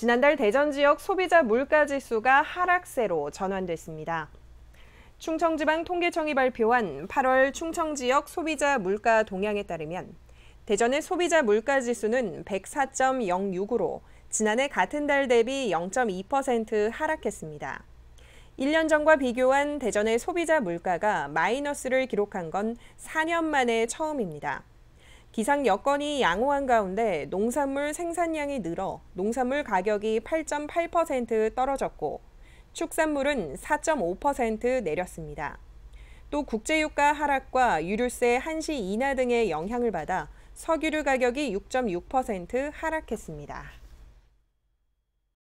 지난달 대전 지역 소비자 물가지수가 하락세로 전환됐습니다. 충청지방통계청이 발표한 8월 충청지역 소비자 물가 동향에 따르면 대전의 소비자 물가 지수는 104.06으로 지난해 같은 달 대비 0.2% 하락했습니다. 1년 전과 비교한 대전의 소비자 물가가 마이너스를 기록한 건 4년 만에 처음입니다. 기상 여건이 양호한 가운데 농산물 생산량이 늘어 농산물 가격이 8.8% 떨어졌고 축산물은 4.5% 내렸습니다. 또 국제유가 하락과 유류세 한시 인하 등의 영향을 받아 석유류 가격이 6.6% 하락했습니다.